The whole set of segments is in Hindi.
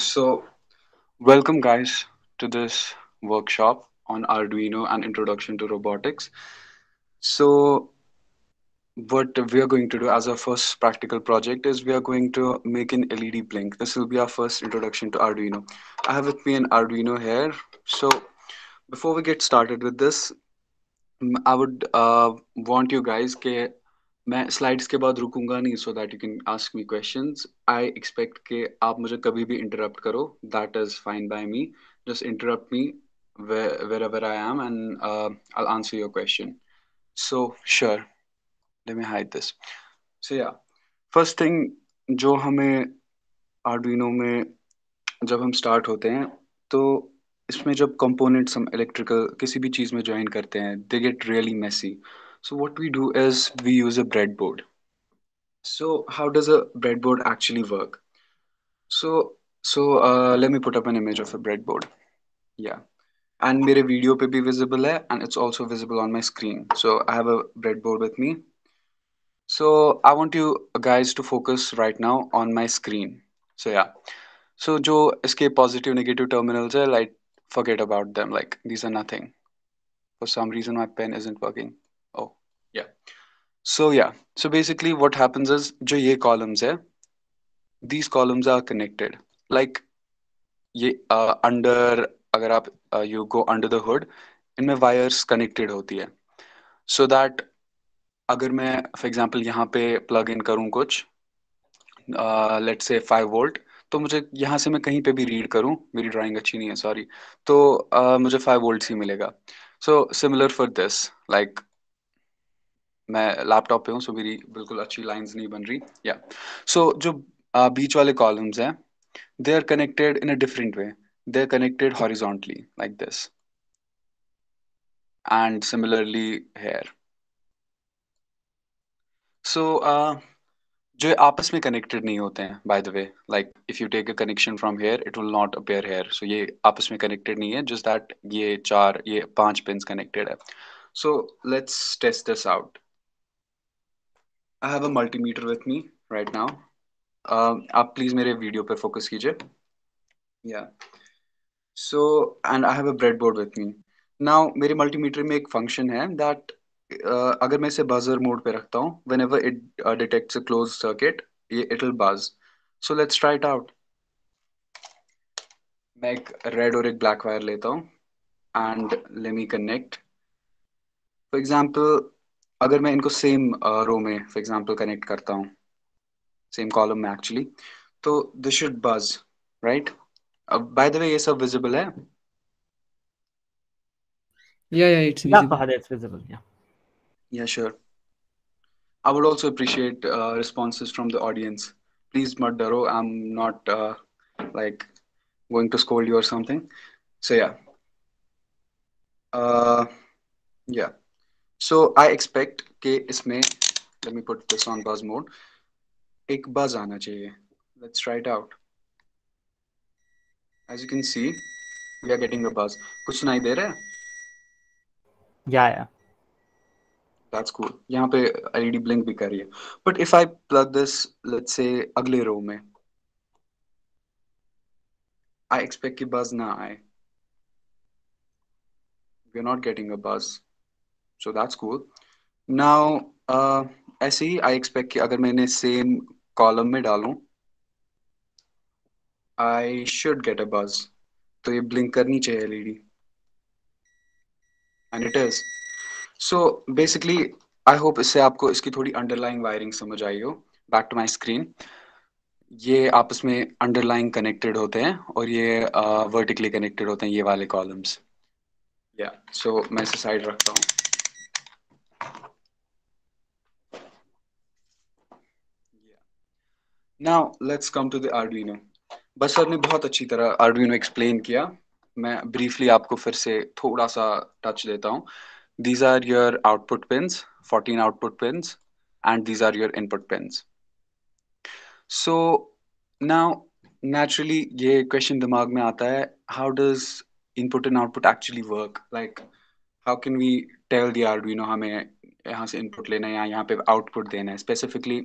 So, welcome guys to this workshop on Arduino and Introduction to Robotics. So, what we are going to do as our first practical project is we are going to make an LED blink. This will be our first introduction to Arduino. I have with me an Arduino here. So, before we get started with this, I would uh, want you guys मैं स्लाइड्स के बाद रुकूंगा नहीं so that you can ask me question I expect के आप मुझे कभी भी इंटरप्ट करो that is fine by me just interrupt me wherever I am and I answer your question so sure let me hide this so yeah first thing जो हमें आर्डविनो में जब हम स्टार्ट होते हैं तो इसमें जब कंपोनेंट्स हम इलेक्ट्रिकल किसी भी चीज़ में ज्वाइन करते हैं they get really messy So what we do is we use a breadboard. So how does a breadboard actually work? So so uh, let me put up an image of a breadboard. Yeah. And mere video pe bhi visible hai, and it's also visible on my screen. So I have a breadboard with me. So I want you guys to focus right now on my screen. So yeah. So jo iske positive negative terminals are like forget about them. Like these are nothing. For some reason my pen isn't working. yeah so yeah so basically what happens is jo ye columns hai these columns are connected like ye uh, under agar aap uh, you go under the hood इनमें wires connected hoti hai so that agar main for example yahan pe plug in करूँ kuch uh, let's say 5 volt तो मुझे यहाँ से मैं कहीं पे भी रीड करूँ मेरी ड्राइंग अच्छी नहीं है सॉरी तो uh, मुझे फाइव वोल्ट ही मिलेगा so similar for this like मैं लैपटॉप पे हूँ सो मेरी बिल्कुल अच्छी लाइंस नहीं बन रही या सो जो बीच वाले कॉलम्स हैं they are connected in a different way they are connected horizontally like this and similarly here so जो आपस में कनेक्टेड नहीं होते हैं by the way like if you take a connection from here it will not appear here so ये आपस में कनेक्टेड नहीं है जस्ट दैट ये चार ये पांच पिन कनेक्टेड है so let's test this out I have a multimeter with me right now आप प्लीज मेरे वीडियो पे फोकस कीजिए yeah so and I have a breadboard with me now मेरे मल्टीमीटर में एक फंक्शन है दैट uh, अगर मैं इसे बजर मोड पे रखता हूँ whenever it detects close circuit ये it will buzz so let's try it out मैं एक रेड और एक ब्लैक वायर लेता हूँ and let connect for example अगर मैं इनको सेम रो uh, में फॉर एग्जांपल कनेक्ट करता हूँ सेम कॉलम में एक्चुअली तो दिस शुड बज राइट अब बाय द वे ये सब विजिबल है या या it's visible it's visible yeah yeah sure I would also appreciate uh, responses from the audience. Please, डरो. I'm not uh, like going to scold you or something. So yeah, yeah. So I expect के इसमें let me put this on buzz mode एक बज आना चाहिए let's try it out as you can see we are getting a buzz कुछ नहीं दे रहा है या या दैट्स कूल यहाँ पे एलईडी ब्लिंक e भी कर रही है but if I plug this let's say अगले रो में आई एक्सपेक्ट कि बज ना आए we are not getting a buzz so that's cool now ऐसे ही आई एक्सपेक्ट कि अगर मैंने सेम कॉलम में डालूं आई शुड गेट अ बज तो ये ब्लिंक करनी चाहिए LED and it is so basically I hope इससे आपको इसकी थोड़ी अंडरलाइंग वायरिंग समझ आई हो बैक टू माई स्क्रीन ये आपस में अंडरलाइन कनेक्टेड होते हैं और ये वर्टिकली uh, कनेक्टेड होते हैं ये वाले कॉलम्स या सो मैं इसे साइड रखता हूँ now let's come to the Arduino बस सर ने बहुत अच्छी तरह आर्डुइनो एक्सप्लेन किया मैं ब्रीफली आपको फिर से थोड़ा सा टच देता हूँ these are your output pins 14 output pins and these are your input pins so now naturally ये question दिमाग में आता है how does input and output actually work like how can we tell the arduino हमें यहाँ से input लेना है या यहाँ पे output देना है specifically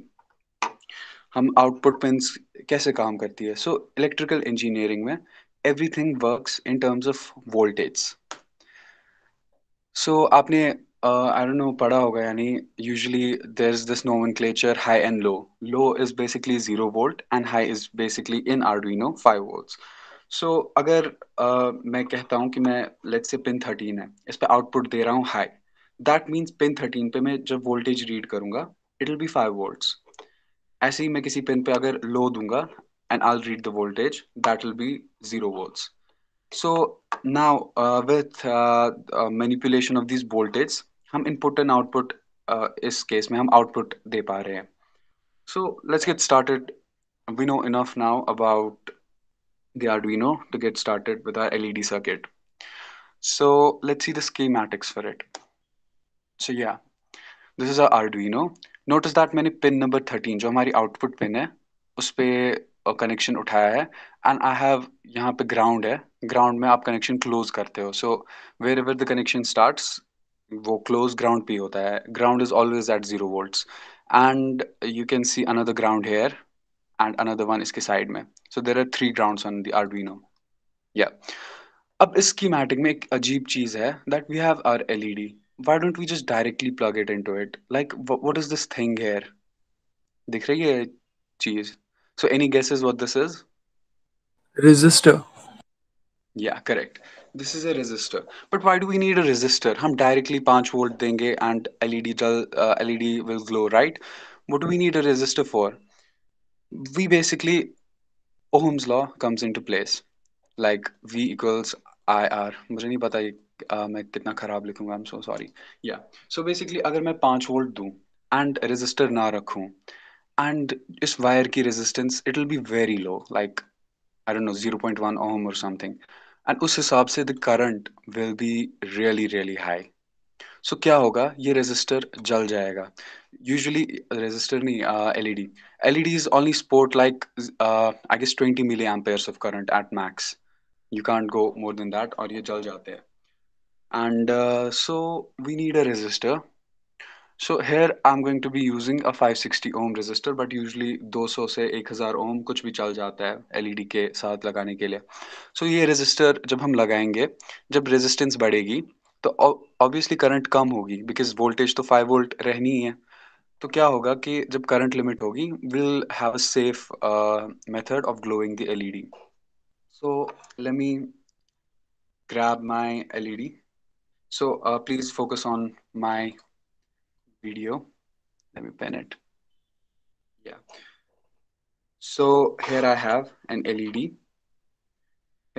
हम आउटपुट पिंस कैसे काम करती है सो इलेक्ट्रिकल इंजीनियरिंग में everything works in terms of voltage so आपने आई डोंट नो पढ़ा होगा यानी usually there is this nomenclature high and low low is basically zero volt and high is basically in Arduino five volt so अगर uh, मैं कहता हूँ कि मैं लेट्स से पिन थर्टीन है इस पर आउटपुट दे रहा हूँ high that means pin thirteen पे मैं जब वोल्टेज रीड करूंगा it will be five volts ऐसे ही मैं किसी पेन पे अगर लो दूंगा and I'll read the voltage. That will be zero volts. So now uh, with uh, uh, manipulation of these voltages, हम input and output इस case में हम output दे पा रहे हैं. So let's get started. We know enough now about the Arduino to get started with our LED circuit. So let's see the schematics for it. So yeah, this is our Arduino. Notice that मैंने पिन नंबर थर्टीन जो हमारी आउटपुट पिन है उस पर कनेक्शन उठाया है एंड आई हैव यहाँ पे ग्राउंड है ग्राउंड में आप कनेक्शन क्लोज करते हो so where ever the connection starts वो क्लोज ग्राउंड पे होता है ground is always at zero volt and you can see another ground here and another one इसके साइड में so there are three ground on the no yeah अब इस स्कीमैटिक में एक अजीब चीज़ है that we have are LED why don't we just directly plug it into it? Like, wh- what is this thing here? दिख रही है चीज so any guesses what this is resistor yeah correct this is a resistor but why do we need a resistor hum directly 5 volt denge and led jal, uh, led will glow right what do we need a resistor for we basically ohm's law comes into place like v equals ir मुझे नहीं पता uh, मैं कितना खराब लिखूंगा आई एम सो सॉरी या सो बेसिकली अगर मैं पाँच वोल्ट दूँ एंड रेजिस्टर ना रखूँ एंड इस वायर की resistance it will be very low like I don't know zero point one ohm और समथिंग एंड उस हिसाब से the current will be really really high so क्या होगा ये रेजिस्टर जल जाएगा यूजुअली रेजिस्टर नहीं L E D L E D is only support like I guess twenty milli amperes of current at max you can't go more than that और ये जल जाते हैं and uh, so we need a resistor so here I'm going to be using a 560 ohm resistor but usually 200 से 1000 ohm कुछ भी चल जाता है एलईडी e के साथ लगाने के लिए सो so, ये रेजिस्टर जब हम लगाएंगे जब रेजिस्टेंस बढ़ेगी तो ऑब्वियसली करंट कम होगी बिकॉज वोल्टेज तो 5 वोल्ट रहनी ही है तो क्या होगा कि जब करंट लिमिट होगी will have a safe method of glowing the LED so let me grab my LED So uh, please focus on my video. Let me pan it. Yeah. So here I have an LED.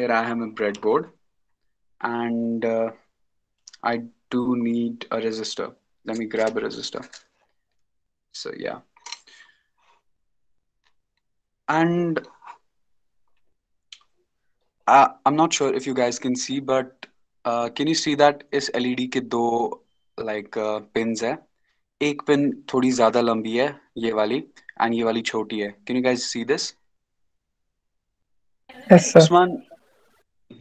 Here I have a breadboard and uh, I do need a resistor. Let me grab a resistor. So yeah. And I, uh, I'm not sure if you guys can see, but can you see that इस एलईडी e के दो लाइक पिन्स है एक पिन थोड़ी ज्यादा लंबी है ये वाली एंड ये वाली छोटी है can you guys see this Usman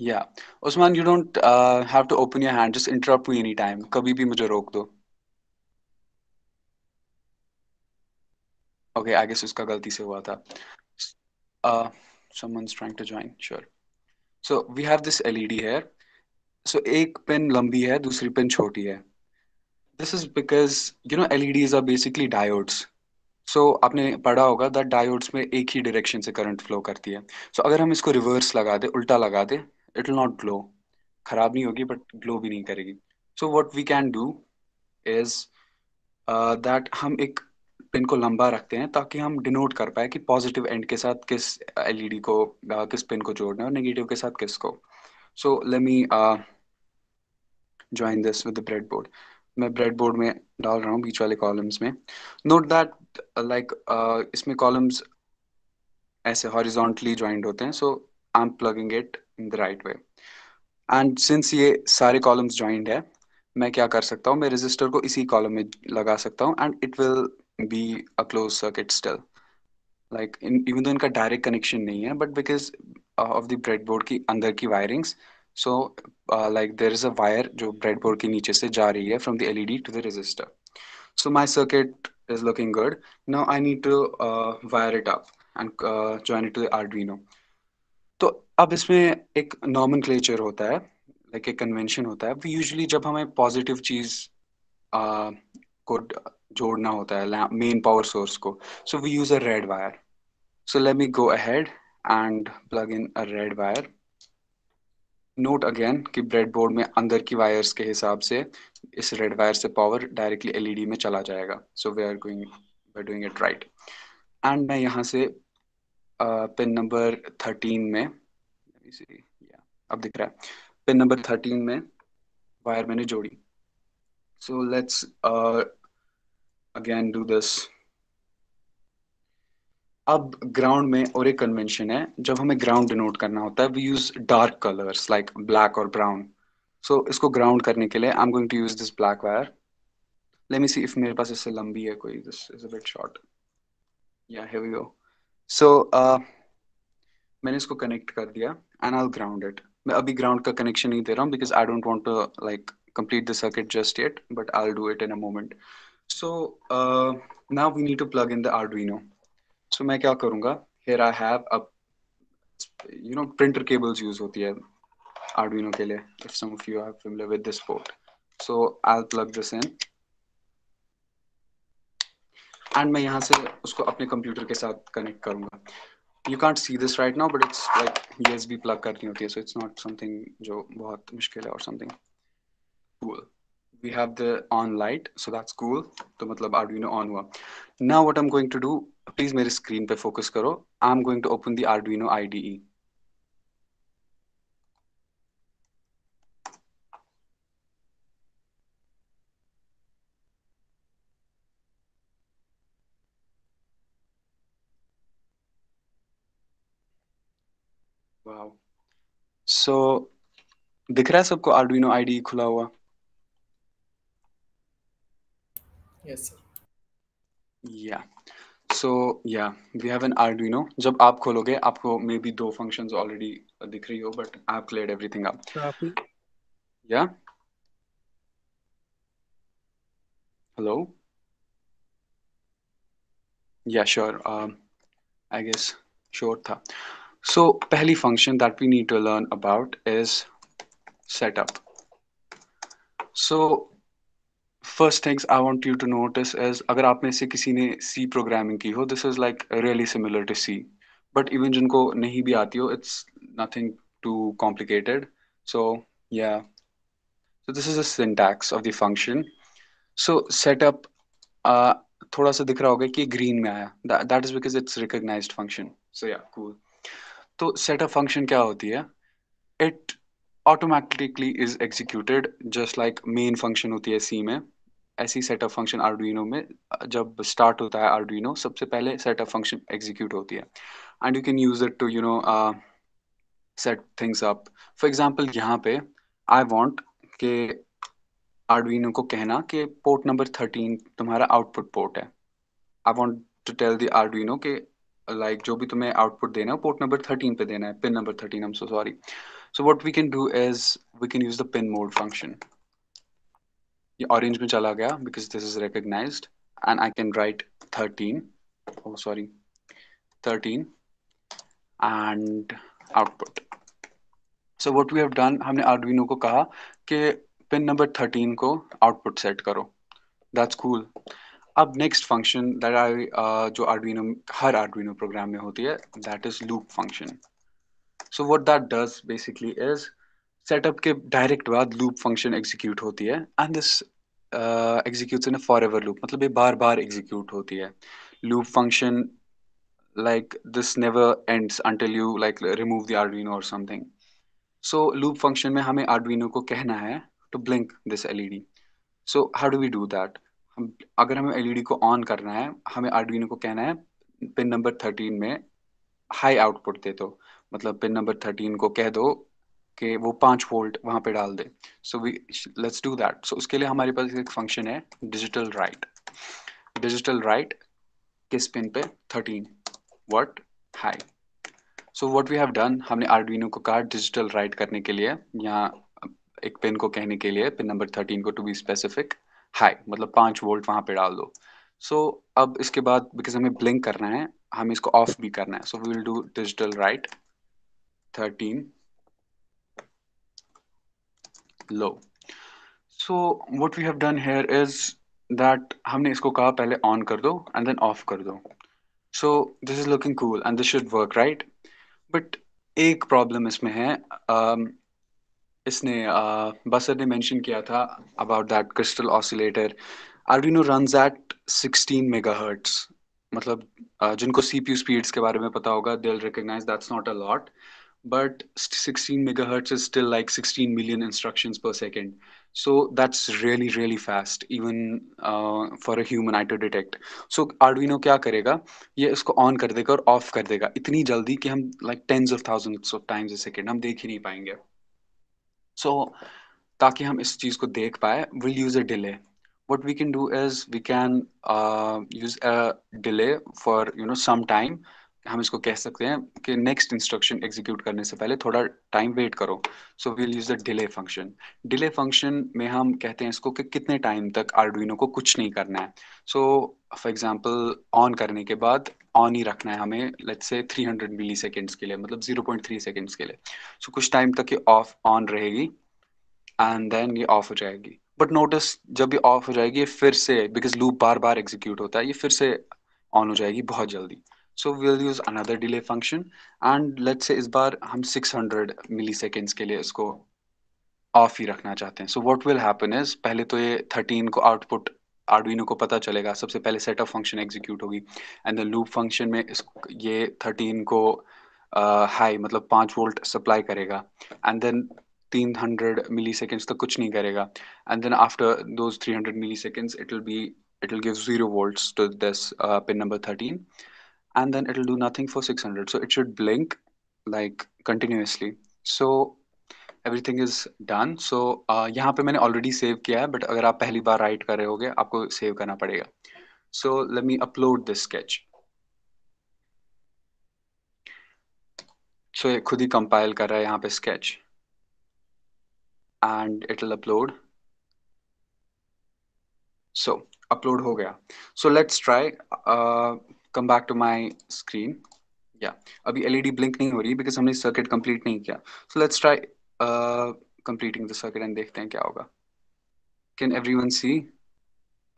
या Usman you don't have to open your hand just interrupt me any time कभी भी मुझे रोक दो ओके आई गेस उसका गलती से हुआ था someone's trying to join sure so we have this LED here so एक पेन लंबी है दूसरी पेन छोटी है this is because you know LEDs are basically diodes so आपने पढ़ा होगा दैट डायोड्स में एक ही डायरेक्शन से करंट फ्लो करती है सो अगर हम इसको रिवर्स लगा दे उल्टा लगा दे इट विल नॉट ग्लो खराब नहीं होगी बट ग्लो भी नहीं करेगी so what we can do is that हम एक पिन को लंबा रखते हैं ताकि हम डिनोट कर पाए कि पॉजिटिव एंड के साथ किस एलईडी e को uh, किस पिन को जोड़ना है और नेगेटिव के साथ किस को so let me join this with the breadboard मैं ब्रेडबोर्ड में डाल रहा हूँ बीच वाले कॉलम्स में नोट दैट लाइक इसमें कॉलम्स ऐसे हॉरिजॉन्टली ज्वाइंट होते हैं so I am plugging it in the right way and since ये सारे कॉलम्स ज्वाइंट है मैं क्या कर सकता हूँ मैं रजिस्टर को इसी कॉलम में लगा सकता हूँ and it will be a close circuit still like even though इनका डायरेक्ट कनेक्शन नहीं है but because of the breadboard की अंदर की wirings so like there is a wire जो ब्रेडबोर्ड के नीचे से जा रही है from the LED to the resistor so my circuit is looking good Now I need to wire it up and and to uh, join तो अब इसमें एक नॉर्मन क्लेचर होता है लाइक एक कन्वेंशन होता है यूजली जब हमें पॉजिटिव चीज uh, को जोड़ना होता है मेन पावर सोर्स को so we use a red wire so let me go ahead and plug in a red wire note again कि ब्रेड बोर्ड में अंदर की वायर्स के हिसाब से इस रेड वायर से पावर डायरेक्टली एलईडी में चला जाएगा so we are going we are doing it right and मैं यहाँ से पिन नंबर थर्टीन में अब दिख रहा है पिन नंबर थर्टीन में वायर मैंने जोड़ी so let's again do this अब ग्राउंड में और एक कन्वेंशन है जब हमें ग्राउंड डिनोट करना होता है we use dark colours like black और ब्राउन सो इसको ग्राउंड करने के लिए I am going to use this black wire let me see if मेरे पास इससे लंबी है कोई this is a bit short yeah here we go so मैंने इसको कनेक्ट कर दिया and I will ground it मैं अभी ग्राउंड का कनेक्शन नहीं दे रहा हूं because I don't want to like complete the circuit just yet but I will do it in a moment so now we need to plug in the Arduino so तो मैं क्या करूंगा फिर I have a you know printer cables use होती है आर्डुइनो के लिए if some of you have familiar with this port so I will plug this in and मैं यहां से उसको अपने कंप्यूटर के साथ कनेक्ट करूंगा you can't see this right now but it's like USB plug करनी होती है सो इट्स नॉट समथिंग जो बहुत मुश्किल है और something cool we have the on light so that's cool तो मतलब आर्डुइनो ऑन हुआ now what I am going to do please मेरे स्क्रीन पे फोकस करो I am going to open the Arduino IDE so so, दिख रहा है सबको आर्डुइनो आईडी e खुला हुआ यस सर या सो या वी हैव एन आर्डुइनो जब आप खोलोगे आपको मे बी दो फंक्शंस ऑलरेडी दिख रही हो but I have cleared everything up yeah hello yeah sure I guess sure था सो पहली function that we need to learn about is setup so first things I want you to notice as अगर आप में से किसी ने सी प्रोग्रामिंग की हो this is like really similar to C but even जिनको नहीं भी आती हो it's nothing too complicated so या so this is a syntax of the function so setup थोड़ा सा दिख रहा होगा कि ग्रीन में आया that is because it's recognise function so yeah cool तो सेटअप फंक्शन क्या होती है it automatically is executed just like main function होती है सी में ऐसी सेटअप फंक्शन आर्डुइनो में जब स्टार्ट होता है आर्डुइनो सबसे पहले सेटअप फंक्शन एग्जीक्यूट होती है and you can use it to you know set things up for example यहाँ पे आई वांट के आर्डुइनो को कहना कि पोर्ट नंबर थर्टीन तुम्हारा आउटपुट पोर्ट है I want to tell the Arduino के लाइक like, जो भी तुम्हें आउटपुट देना है पोर्ट नंबर थर्टीन पे देना है pin number thirteen so sorry so what we can do is we can use the pin mode function orange में चला गया because this is recognise and I can write thirteen sorry thirteen and output so what we have done को कहा कि पिन नंबर थर्टीन को आउटपुट सेट करो दैट्स कूल अब नेक्स्ट फंक्शन दैट आई जो आर्डविनो हर आर्डविनो प्रोग्राम में होती है that is loop function so what that does basically is setup के डायरेक्ट बाद लूप फंक्शन एग्जीक्यूट होती है and this execute in forever loop मतलब ये बार बार एग्जीक्यूट होती है loop function like this never ends until you like remove the Arduino और समथिंग सो लूप फंक्शन में हमें आर्डविनो को कहना है to blink this led so how do we do that हम अगर हमें led को ऑन करना है हमें आर्डविनो को कहना है पिन नंबर थर्टीन में हाई आउटपुट दे दो मतलब पिन नंबर थर्टीन को कह दो कि वो पांच वोल्ट वहां पे डाल दे so we let's do that so उसके लिए हमारे पास एक फंक्शन है डिजिटल राइट डिजिटल राइट किस पिन पे thirteen what high so what we have done हमने आर्डविनो को कहा डिजिटल राइट करने के लिए यहाँ एक पिन को कहने के लिए पिन नंबर थर्टीन को टू बी स्पेसिफिक हाई मतलब पांच वोल्ट वहां पे डाल दो सो so, अब इसके बाद बिकॉज हमें ब्लिंक करना है हमें इसको ऑफ भी करना है so we will do digital write thirteen low so what we have done here is that हमने इसको कहा पहले ऑन कर दो एंड देन ऑफ कर दो. So this is looking cool and this should work right but एक प्रॉब्लम इसमें है um, इसने uh, बसर ने मैंशन किया था about that crystal oscillator Arduino run at sixteen mega hertz मतलब uh, जिनको सी पी यू स्पीड्स के बारे में पता होगा they will recognise that's not a lot but 16 megahertz is still like 16 million instructions per second. So that's really, really fast, even uh, for a human eye to detect. So Arduino क्या करेगा ये इसको on कर देगा और off कर देगा इतनी जल्दी कि हम like tens of thousands of times a second. हम देख ही नहीं पाएंगे so, ताकि हम इस चीज़ को देख पाए we'll use a delay. what we can do is we can uh, use a delay for you know some time हम इसको कह सकते हैं कि नेक्स्ट इंस्ट्रक्शन एग्जीक्यूट करने से पहले थोड़ा टाइम वेट करो so we'll use the delay function delay function में हम कहते हैं इसको कि कितने टाइम तक आर्डुइनो को कुछ नहीं करना है सो फॉर एग्जांपल ऑन करने के बाद ऑन ही रखना है हमें लेट्स से 300 मिली सेकेंड्स के लिए मतलब 0.3 सेकेंड्स के लिए सो so, कुछ टाइम तक ये ऑफ ऑन रहेगी एंड देन ये ऑफ हो जाएगी बट नोटिस जब ये ऑफ हो जाएगी ये फिर से बिकॉज लूप बार बार एग्जीक्यूट होता है ये फिर से ऑन हो जाएगी बहुत जल्दी so we will use another delay function and let से इस बार हम 600 मिली सेकेंड्स के लिए इसको ऑफ ही रखना चाहते हैं so what will happen is पहले तो ये 13 को आउटपुट आर्डुइनो को पता चलेगा सबसे पहले सेटअप फंक्शन एग्जीक्यूट होगी एंड द लूप फंक्शन में इस ये 13 को हाई uh, मतलब पाँच वोल्ट सप्लाई करेगा एंड देन तीन हंड्रेड मिली सेकेंड्स तक कुछ नहीं करेगा and then after those three hundred milliseconds it will be it will give zero volts to this uh, pin 13 and then it'll do nothing for 600 so it should blink like continuously so everything is done so uh, yahan pe maine already save kiya hai but agar aap pehli baar write kar rahe hoge aapko save karna so let me upload this sketch so ye khud hi compile kar raha hai yahan sketch and it'll upload so upload हो So let's try. Uh, come back to my screen या अभी एलईडी ब्लिंक नहीं हो रही बिकॉज हमने सर्किट कंप्लीट नहीं किया so let's try completing the circuit and देखते हैं क्या होगा can everyone see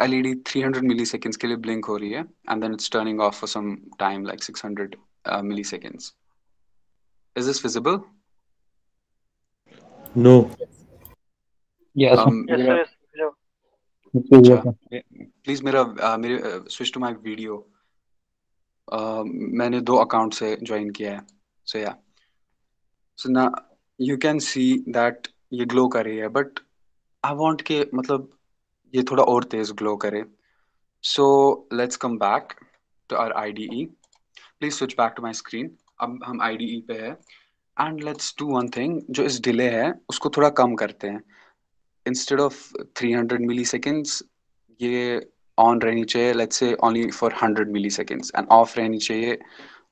LED 300 milliseconds के लिए ब्लिंक हो रही है and then it's turning off for some time like 600 milliseconds is this visible no yes yes please मेरा मेरे स्विच टू माय वीडियो मैंने दो अकाउंट से ज्वाइन किया है सो या सो ना यू कैन सी दैट ये ग्लो कर रही है बट आई वॉन्ट के मतलब ये थोड़ा और तेज ग्लो करे so let's come back to our I D E please switch back to my screen अब हम आई डी ई पे है and let's do one thing जो इस डिले है उसको थोड़ा कम करते हैं instead of three hundred milliseconds ये ऑन रहनी चाहिए let's say only for hundred milliseconds and off रहनी चाहिए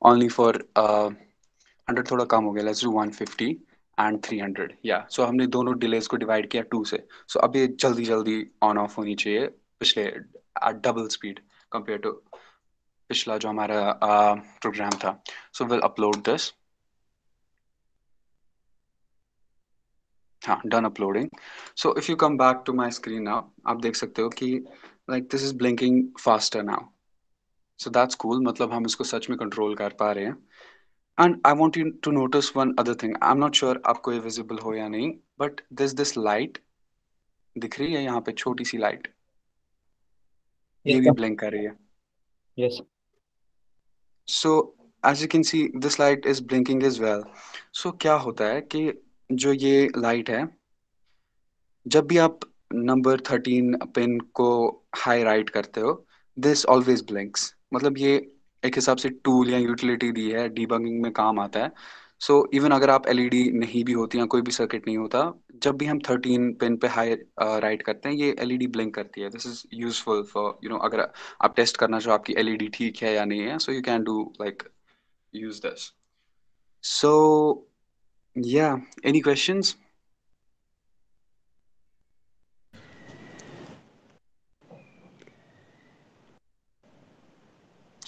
ओनली फॉर हंड्रेड थोड़ा कम हो गया let's do one fifty and three hundred या सो हमने दोनों डिलेज को डिवाइड किया टू से सो so, अब ये जल्दी जल्दी ऑन ऑफ होनी चाहिए पिछले at double speed compare to पिछला जो हमारा प्रोग्राम uh, था सो विल अपलोड दिस हाँ done uploading so if you come back to my screen आप देख सकते हो कि like this is blinking faster now so that's cool मतलब हम इसको सच में कंट्रोल कर पा रहे हैं and I want you to notice one other thing I am not sure आपको ये विजिबल हो या नहीं बट दिस दिस लाइट दिख रही है यहाँ पे छोटी सी लाइट ये भी ब्लिंक कर रही है yes so as you can see this light is blinking as well so क्या होता है कि जो ये लाइट है जब भी आप नंबर थर्टीन पिन को हाई राइट करते हो दिस ऑलवेज ब्लिंक्स मतलब ये एक हिसाब से टूल या यूटिलिटी दी है डीबंगिंग में काम आता है सो so, इवन अगर आप एलईडी e नहीं भी होती या कोई भी सर्किट नहीं होता जब भी हम थर्टीन पिन पे हाई राइट uh, करते हैं ये एलईडी ब्लिंक e करती है this is useful for you know अगर आप टेस्ट करना चाहो आपकी एलईडी e ठीक है या नहीं है so you can do like use this so या any questions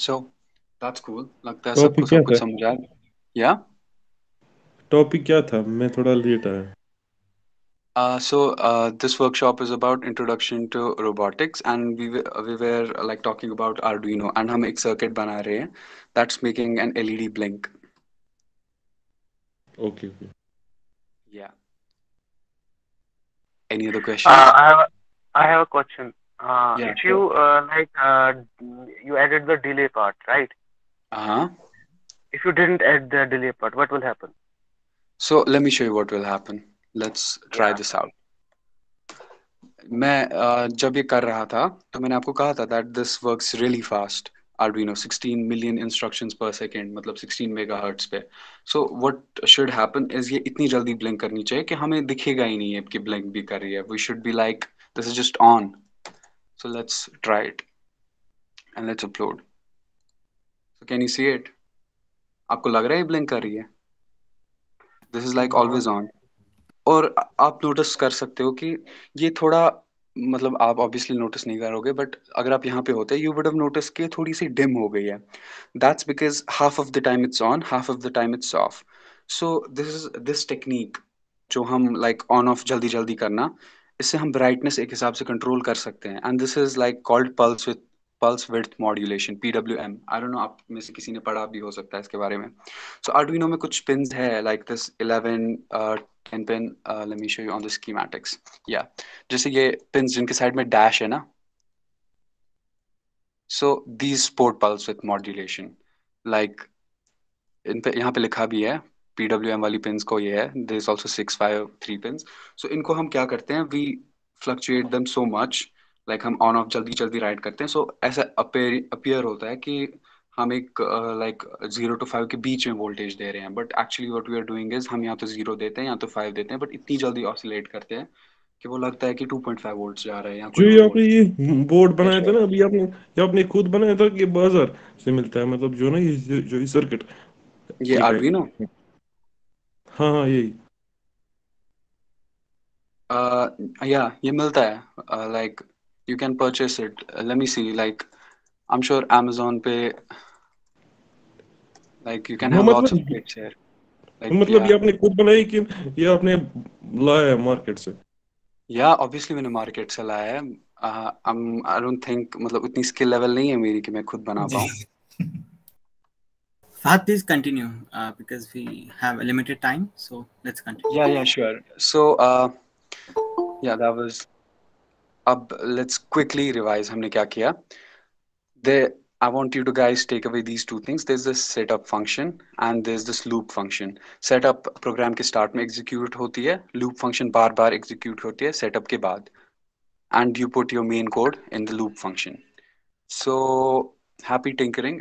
so that's cool लगता है सबको सब कुछ समझा या टॉपिक क्या था मैं थोड़ा लेट आया Uh, so uh, this workshop is about introduction to robotics, and we were, we were like talking about Arduino, and हम एक circuit बना रहे हैं that's making an LED blink. Okay. okay. Yeah. Any other questions? Uh, I have a, I have a question. Uh, yeah, if you uh, like uh, you added the delay part, right? Uh-huh. If you didn't add the delay part, what will happen? So let me show you what will happen. Let's try yeah. this out. मैं जब ये कर रहा था तो मैंने आपको कहा था that this works really fast Arduino 16 million instructions per second मतलब 16 मेगाहर्ट्ज पे so what should happen is ये इतनी जल्दी ब्लिंक करनी चाहिए कि हमें दिखेगा ही नहीं है कि ब्लिंक भी कर रही है we should be like this is just on So let's try it and let's upload. So can you see it? आपको लग रहा है ब्लिंक कर रही है this is like always on और आप नोटिस कर सकते हो कि ये थोड़ा मतलब आप ऑब्वियसली नोटिस नहीं करोगे बट अगर आप यहाँ पे होते यू वुड हैव नोटिस कि थोड़ी सी डिम हो गई है that's because half of the time it's on half of the time it's off so this is this technique जो हम लाइक ऑन ऑफ जल्दी जल्दी करना इससे हम ब्राइटनेस एक हिसाब से कंट्रोल कर सकते हैं and this is like called pulse width pulse width modulation P W M I don't know आप में से किसी ने पढ़ा भी हो सकता है इसके बारे में सो so, आर्डुइनो में कुछ पिन है like this eleven ten pin लमीशो ऑन द स्कीमेटिक्स या जैसे ये पिन जिनके साइड में डैश है ना so these port pulse width modulation like इन पे यहाँ पे लिखा भी है पी वाली पिन को ये है there is also six so इनको हम क्या करते हैं we fluctuate them so much like हम ऑन ऑफ जल्दी जल्दी राइड करते हैं सो so, ऐसा अपेयर होता है कि हम एक लाइक जीरो टू फाइव के बीच में वोल्टेज दे रहे हैं but actually what we are doing is हम या तो जीरो देते हैं या तो फाइव देते हैं बट इतनी जल्दी ऑसिलेट करते हैं कि वो लगता है कि 2.5 वोल्ट जा रहा है या जो आपने ये बोर्ड बनाया था ना अभी आपने ये आपने खुद बनाया था कि बाजार से मिलता है मतलब जो ना ये जो, ये सर्किट ये आर्डुइनो हाँ हाँ यही या uh, ये मिलता है like you can purchase it let me see like I am sure amazon पे like you can have lots of मतलब great मतलब ये आपने खुद बनाई कि ये आपने लाया है मार्केट से या ऑब्वियसली मैंने मार्केट से लाया है आई डोंट थिंक मतलब उतनी स्किल लेवल नहीं है मेरी कि मैं खुद बना जी Fahad, please continue uh, because we have a limited time. So let's continue. Yeah, yeah, sure. So, uh, yeah, that was. Ab, let's quickly revise. हमने क्या किया? The, I want you to guys take away these two things. There's this setup function and there's this loop function. Setup program के start में execute होती है. Loop function बार बार execute होती है setup के बाद. And you put your main code in the loop function. So happy tinkering.